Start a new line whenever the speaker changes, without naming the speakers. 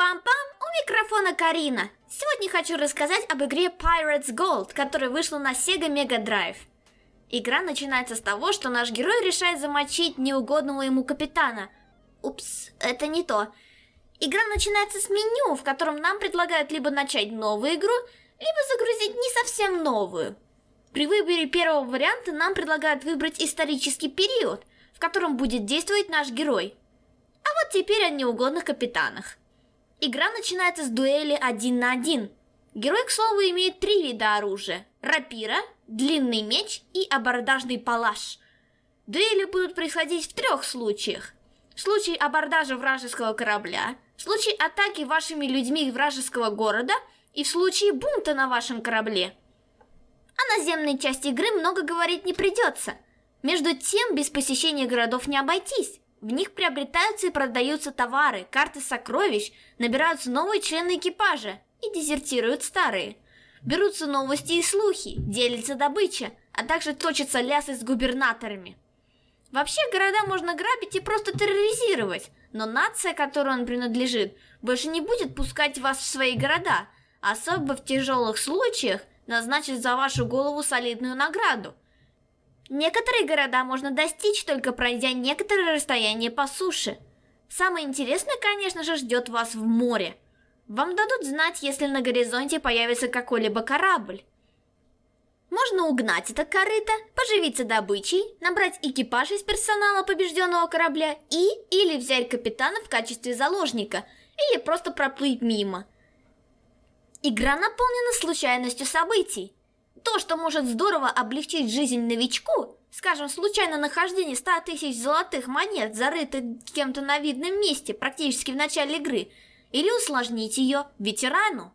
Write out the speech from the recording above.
Пам-пам, у микрофона Карина. Сегодня хочу рассказать об игре Pirates Gold, которая вышла на Sega Mega Drive. Игра начинается с того, что наш герой решает замочить неугодного ему капитана. Упс, это не то. Игра начинается с меню, в котором нам предлагают либо начать новую игру, либо загрузить не совсем новую. При выборе первого варианта нам предлагают выбрать исторический период, в котором будет действовать наш герой. А вот теперь о неугодных капитанах. Игра начинается с дуэли один на один. Герой, к слову, имеет три вида оружия. Рапира, длинный меч и абордажный палаш. Дуэли будут происходить в трех случаях. В случае абордажа вражеского корабля, в случае атаки вашими людьми вражеского города и в случае бунта на вашем корабле. О наземной части игры много говорить не придется. Между тем, без посещения городов не обойтись. В них приобретаются и продаются товары, карты сокровищ, набираются новые члены экипажа и дезертируют старые. Берутся новости и слухи, делится добыча, а также точатся лясы с губернаторами. Вообще города можно грабить и просто терроризировать, но нация, которой он принадлежит, больше не будет пускать вас в свои города, особо в тяжелых случаях назначит за вашу голову солидную награду – Некоторые города можно достичь, только пройдя некоторое расстояние по суше. Самое интересное, конечно же, ждет вас в море. Вам дадут знать, если на горизонте появится какой-либо корабль. Можно угнать это корыто, поживиться добычей, набрать экипаж из персонала побежденного корабля и или взять капитана в качестве заложника, или просто проплыть мимо. Игра наполнена случайностью событий. То, что может здорово облегчить жизнь новичку, скажем, случайное нахождение 100 тысяч золотых монет, зарытых кем-то на видном месте практически в начале игры, или усложнить ее ветерану.